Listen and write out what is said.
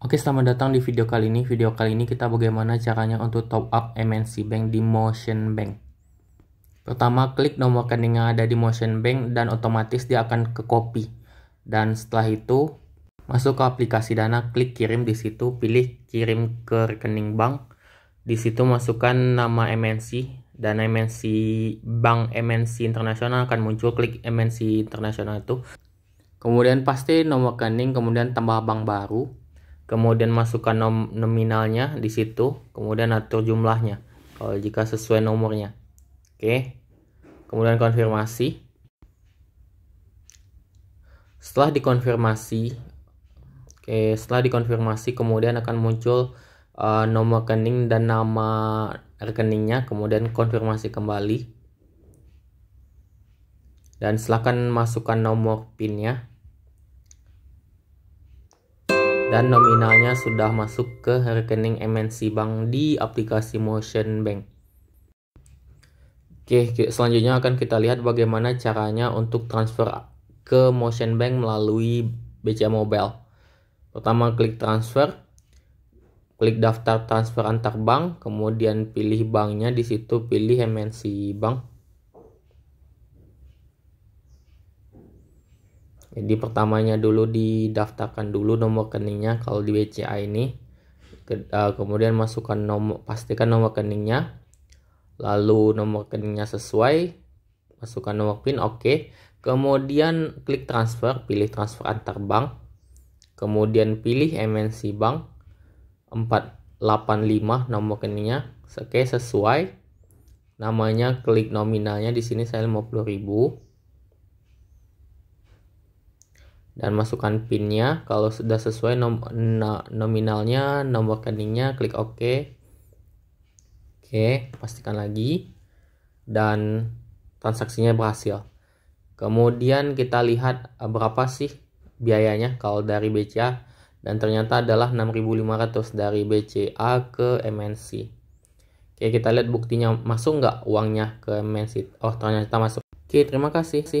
Oke, selamat datang di video kali ini. Video kali ini kita bagaimana caranya untuk top up MNC Bank di Motion Bank. Pertama, klik nomor rekening yang ada di Motion Bank dan otomatis dia akan ke copy. Dan setelah itu, masuk ke aplikasi Dana, klik kirim di situ, pilih kirim ke rekening bank. Di situ masukkan nama MNC dan MNC bank MNC internasional akan muncul klik MNC internasional itu. Kemudian pasti nomor rekening, kemudian tambah bank baru kemudian masukkan nom nominalnya di situ, kemudian atur jumlahnya kalau jika sesuai nomornya. Oke. Kemudian konfirmasi. Setelah dikonfirmasi, oke, setelah dikonfirmasi kemudian akan muncul uh, nomor rekening dan nama rekeningnya, kemudian konfirmasi kembali. Dan silakan masukkan nomor PIN-nya dan nominalnya sudah masuk ke rekening MNC Bank di aplikasi Motion Bank. Oke, selanjutnya akan kita lihat bagaimana caranya untuk transfer ke Motion Bank melalui BCA Mobile. Pertama klik transfer, klik daftar transfer antar bank, kemudian pilih banknya di situ pilih MNC Bank. jadi pertamanya dulu didaftarkan dulu nomor rekeningnya kalau di BCA ini eh, kemudian masukkan nomor pastikan nomor rekeningnya lalu nomor rekeningnya sesuai masukkan nomor PIN oke okay. kemudian klik transfer pilih transfer antar bank kemudian pilih MNC bank 485 nomor rekeningnya oke okay, sesuai namanya klik nominalnya di sini saya 50.000 dan masukkan PINnya, Kalau sudah sesuai nom nominalnya, nomor rekeningnya, klik OK. Oke, pastikan lagi. Dan transaksinya berhasil. Kemudian kita lihat eh, berapa sih biayanya kalau dari BCA dan ternyata adalah 6.500 dari BCA ke MNC. Oke, kita lihat buktinya masuk nggak uangnya ke MNC. Oh, ternyata masuk. Oke, terima kasih.